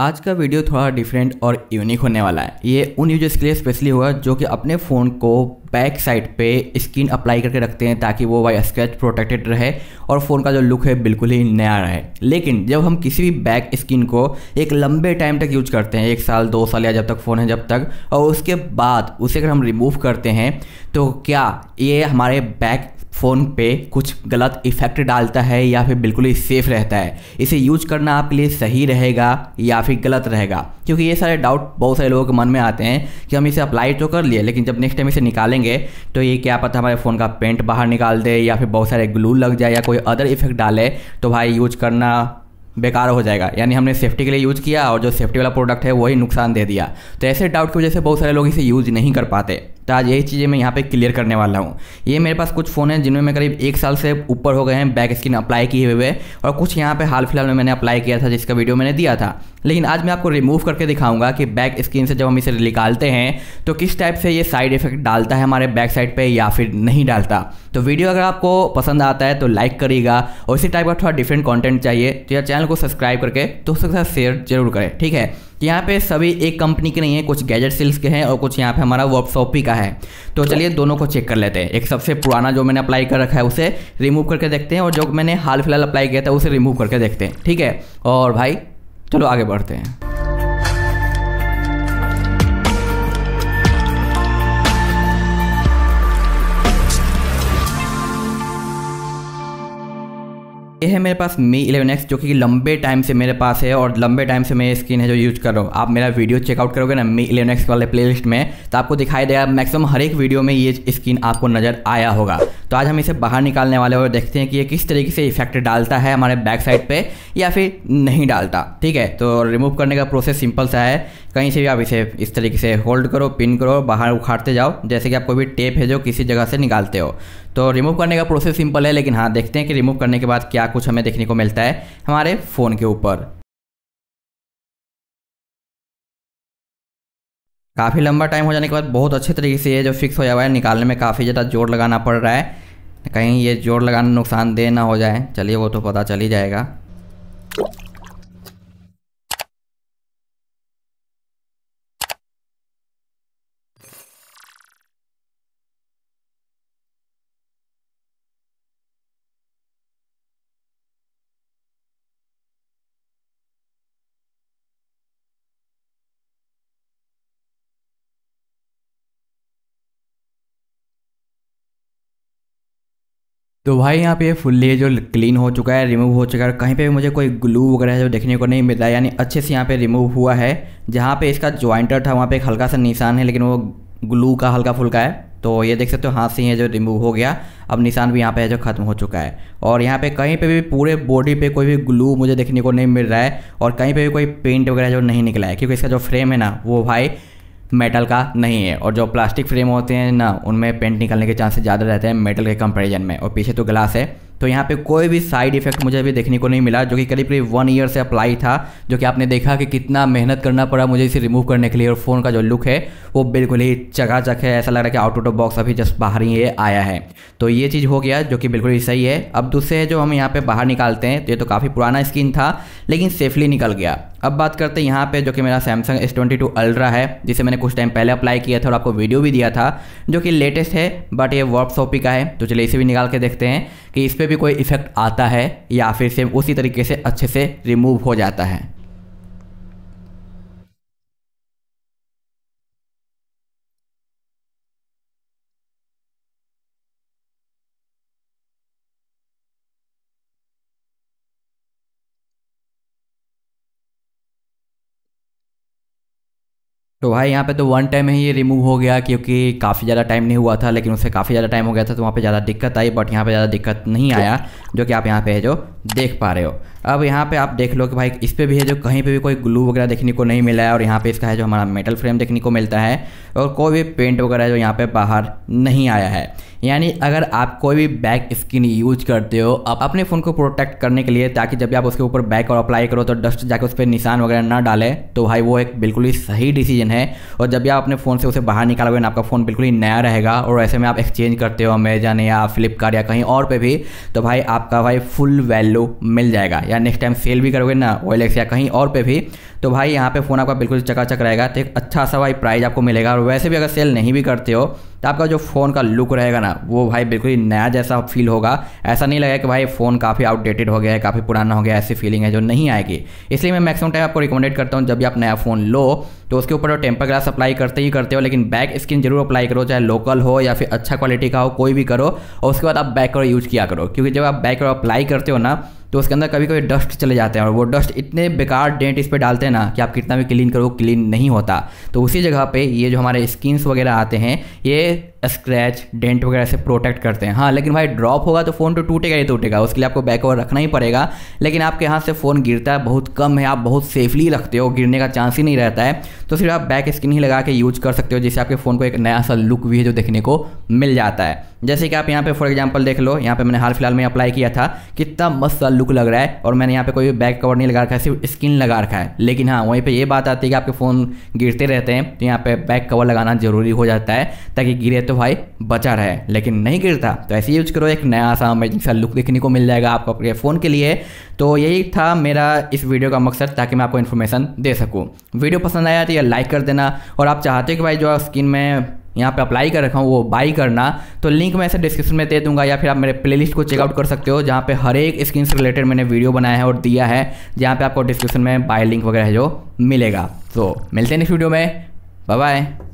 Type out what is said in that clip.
आज का वीडियो थोड़ा डिफरेंट और यूनिक होने वाला है ये उन यूजर्स के लिए स्पेशली होगा जो कि अपने फ़ोन को बैक साइड पे स्किन अप्लाई करके रखते हैं ताकि वो वाई स्क्रैच प्रोटेक्टेड रहे और फ़ोन का जो लुक है बिल्कुल ही नया रहे लेकिन जब हम किसी भी बैक स्किन को एक लंबे टाइम तक यूज करते हैं एक साल दो साल या जब तक फ़ोन है जब तक और उसके बाद उसे अगर हम रिमूव करते हैं तो क्या ये हमारे बैक फ़ोन पे कुछ गलत इफ़ेक्ट डालता है या फिर बिल्कुल ही सेफ़ रहता है इसे यूज करना आपके लिए सही रहेगा या फिर गलत रहेगा क्योंकि ये सारे डाउट बहुत सारे लोगों के मन में आते हैं कि हम इसे अप्लाई तो कर लिए लेकिन जब नेक्स्ट टाइम इसे निकालेंगे तो ये क्या पता हमारे फ़ोन का पेंट बाहर निकाल दे या फिर बहुत सारे ग्लू लग जाए या कोई अदर इफ़ेक्ट डाले तो भाई यूज करना बेकार हो जाएगा यानी हमने सेफ्टी के लिए यूज़ किया और जो सेफ्टी वाला प्रोडक्ट है वही नुकसान दे दिया तो ऐसे डाउट की वजह से बहुत सारे लोग इसे यूज़ नहीं कर पाते तो आज यही चीज़ें मैं यहाँ पे क्लियर करने वाला हूँ ये मेरे पास कुछ फ़ोन हैं जिनमें मैं करीब एक साल से ऊपर हो गए हैं बैक स्क्रीन अप्लाई किए हुए और कुछ यहाँ पे हाल फिलहाल में मैंने अप्लाई किया था जिसका वीडियो मैंने दिया था लेकिन आज मैं आपको रिमूव करके दिखाऊंगा कि बैक स्क्रीन से जब हम इसे निकालते हैं तो किस टाइप से ये साइड इफेक्ट डालता है हमारे बैक साइड पर या फिर नहीं डालता तो वीडियो अगर आपको पसंद आता है तो लाइक करिएगा और इसी टाइप का थोड़ा डिफरेंट कॉन्टेंट चाहिए तो या चैनल को सब्सक्राइब करके दोस्तों के साथ शेयर जरूर करें ठीक है कि यहाँ पे सभी एक कंपनी के नहीं है कुछ गैजेट सेल्स के हैं और कुछ यहाँ पे हमारा वर्कशॉप ही का है तो चलिए दोनों को चेक कर लेते हैं एक सबसे पुराना जो मैंने अप्लाई कर रखा है उसे रिमूव करके देखते हैं और जो मैंने हाल फिलहाल अप्लाई किया था उसे रिमूव करके देखते हैं ठीक है और भाई चलो आगे बढ़ते हैं ये है मेरे पास मी इलेवन एक्स जो कि लंबे टाइम से मेरे पास है और लंबे टाइम से मैं स्किन है जो यूज़ कर रहा हूँ आप मेरा वीडियो चेकआउट करोगे ना मी इलेवन एक्स वाले लिस्ट में तो आपको दिखाई देगा मैक्सिमम हर एक वीडियो में ये स्किन आपको नज़र आया होगा तो आज हम इसे बाहर निकालने वाले और देखते हैं कि ये किस तरीके से इफेक्ट डालता है हमारे बैक साइड पर या फिर नहीं डालता ठीक है तो रिमूव करने का प्रोसेस सिंपल सा है कहीं से भी आप इसे इस तरीके से होल्ड करो पिन करो बाहर उखाड़ते जाओ जैसे कि आप कोई भी टेप है जो किसी जगह से निकालते हो तो रिमूव करने का प्रोसेस सिंपल है लेकिन हाँ देखते हैं कि रिमूव करने के बाद क्या कुछ हमें देखने को मिलता है हमारे फ़ोन के ऊपर काफ़ी लंबा टाइम हो जाने के बाद बहुत अच्छे तरीके से ये जो फिक्स हो जाए निकालने में काफ़ी ज़्यादा जोर लगाना पड़ रहा है कहीं ये जोर लगाना नुकसानदेह ना हो जाए चलिए वो तो पता चल ही जाएगा तो भाई यहाँ पे फुल्ली जो क्लीन हो चुका है रिमूव हो चुका है कहीं पे भी मुझे कोई ग्लू वगैरह जो देखने को नहीं मिला यानी अच्छे से यहाँ पे रिमूव हुआ है जहाँ पे इसका ज्वाइंटर था वहाँ पे एक हल्का सा निशान है लेकिन वो ग्लू का हल्का फुल्का है तो ये देख सकते हो हाथ से ये जो रिमूव हो गया अब निशान भी यहाँ पे है जो ख़त्म हो चुका है और यहाँ पे कहीं पे भी पूरे बॉडी पे कोई भी ग्लू मुझे देखने को नहीं मिल रहा है और कहीं पे भी कोई पेंट वगैरह जो नहीं निकला है क्योंकि इसका जो फ्रेम है ना वो भाई मेटल का नहीं है और जो प्लास्टिक फ्रेम होते हैं ना उनमें पेंट निकलने के चांसेस ज़्यादा रहते हैं मेटल के कंपेरिजन में और पीछे तो ग्लास है तो यहाँ पे कोई भी साइड इफेक्ट मुझे अभी देखने को नहीं मिला जो कि करीब करीब वन ईयर से अप्लाई था जो कि आपने देखा कि कितना मेहनत करना पड़ा मुझे इसे रिमूव करने के लिए और फ़ोन का जो लुक है वो बिल्कुल ही चकाचक है ऐसा लग रहा है कि आउट ऑफ बॉक्स अभी जस्ट बाहर ही ये आया है तो ये चीज़ हो गया जो कि बिल्कुल ही सही है अब दूसरे जो हम यहाँ पर बाहर निकालते हैं तो ये तो काफ़ी पुराना स्क्रीन था लेकिन सेफली निकल गया अब बात करते हैं यहाँ पे जो कि मेरा Samsung S twenty two Ultra है जिसे मैंने कुछ टाइम पहले अप्लाई किया था और आपको वीडियो भी दिया था जो कि लेटेस्ट है बट ये वर्कशॉपी का है तो चलिए इसे भी निकाल के देखते हैं कि इस पर भी कोई इफेक्ट आता है या फिर सेम उसी तरीके से अच्छे से रिमूव हो जाता है तो भाई यहाँ पे तो वन टाइम ही ये रिमूव हो गया क्योंकि काफ़ी ज़्यादा टाइम नहीं हुआ था लेकिन उससे काफ़ी ज़्यादा टाइम हो गया था तो वहाँ पे ज़्यादा दिक्कत आई बट यहाँ पे ज़्यादा दिक्कत नहीं आया जो कि आप यहाँ पे जो देख पा रहे हो अब यहाँ पे आप देख लो कि भाई इस पर भी है जो कहीं पे भी कोई ग्लू वगैरह देखने को नहीं मिला है और यहाँ पे इसका है जो हमारा मेटल फ्रेम देखने को मिलता है और कोई भी पेंट वगैरह जो यहाँ पे बाहर नहीं आया है यानी अगर आप कोई भी बैक स्किन यूज करते हो आप अपने फ़ोन को प्रोटेक्ट करने के लिए ताकि जब भी आप उसके ऊपर बैक और अप्लाई करो तो डस्ट जाकर उस पर निशान वगैरह ना डाले तो भाई वो एक बिल्कुल ही सही डिसीजन है और जब भी आप अपने फ़ोन से उसे बाहर निकालोगे ना आपका फ़ोन बिल्कुल ही नया रहेगा और ऐसे में आप एक्सचेंज करते हो अमेजन या फ्लिपकार्ट या कहीं और पर भी तो भाई आपका भाई फुल वैल्यू मिल जाएगा या नेक्स्ट टाइम सेल भी करोगे ना ओएलएक्स या कहीं और पे भी तो भाई यहाँ पे फ़ोन आपका बिल्कुल चकाचक रहेगा तो एक अच्छा सा भाई प्राइज़ आपको मिलेगा और वैसे भी अगर सेल नहीं भी करते हो तो आपका जो फ़ोन का लुक रहेगा ना वो भाई बिल्कुल ही नया जैसा फील होगा ऐसा नहीं लगेगा कि भाई फ़ोन काफ़ी आउटडेटेड हो गया है काफ़ी पुराना हो गया ऐसी फीलिंग है जो नहीं आएगी इसलिए मैं मैक्सिमम टाइम आपको रिकमेंडेड करता हूँ जब भी आप नया फ़ोन लो तो उसके ऊपर टेम्पर ग्लास अप्लाई करते ही करते हो लेकिन बैक स्क्रीन जरूर अप्लाई करो चाहे लोकल हो या फिर अच्छा क्वालिटी का हो कोई भी करो और उसके बाद आप बैक कवर यूज़ किया करो क्योंकि जब आप बैक कवर अप्लाई करते हो ना तो उसके अंदर कभी कभी डस्ट चले जाते हैं और वो डस्ट इतने बेकार डेंट इस पर डालते हैं ना कि आप कितना भी क्लीन करो क्लीन नहीं होता तो उसी जगह पर ये जो हमारे स्किन्स वगैरह आते हैं ये स्क्रैच डेंट वगैरह से प्रोटेक्ट करते हैं हाँ लेकिन भाई ड्रॉप होगा तो फ़ोन तो टूटेगा ही टूटेगा उसके लिए आपको बैक ओवर रखना ही पड़ेगा लेकिन आपके हाथ से फ़ोन गिरता है बहुत कम है आप बहुत सेफली रखते हो गिरने का चांस ही नहीं रहता है तो सिर्फ आप बैक स्क्रीन ही लगा के यूज कर सकते हो जिससे आपके फ़ोन को एक नया सा लुक भी है जो देखने को मिल जाता है जैसे कि आप यहाँ पे फॉर एग्जाम्पल देख लो यहाँ पे मैंने हाल फिलहाल में अप्लाई किया था कितना मस्त सा लुक लग रहा है और मैंने यहाँ पे कोई बैक कवर नहीं लगा रखा है सिर्फ स्क्रीन लगा रखा है लेकिन हाँ वहीं पे ये बात आती है कि आपके फ़ोन गिरते रहते हैं तो यहाँ पे बैक कवर लगाना जरूरी हो जाता है ताकि गिरे तो तो भाई बचा रहे लेकिन नहीं गिरता तो ऐसे यूज करो एक नया सा अमेजिंग सा लुक देखने को मिल जाएगा आपको अपने फ़ोन के लिए तो यही था मेरा इस वीडियो का मकसद ताकि मैं आपको इन्फॉर्मेशन दे सकूँ वीडियो पसंद आया तो यह लाइक कर देना और आप चाहते हो कि भाई जो स्किन में यहाँ पे अप्लाई कर रखा हूँ वो बाई करना तो लिंक मैं ऐसे डिस्क्रिप्शन में दे दूंगा या फिर आप मेरे प्लेलिस्ट को चेकआउट कर सकते हो जहाँ पे हर एक स्किन से रिलेटेड मैंने वीडियो बनाया है और दिया है जहाँ पे आपको डिस्क्रिप्शन में बाय लिंक वगैरह जो मिलेगा तो मिलते हैं नेक्स्ट वीडियो में बाय बाय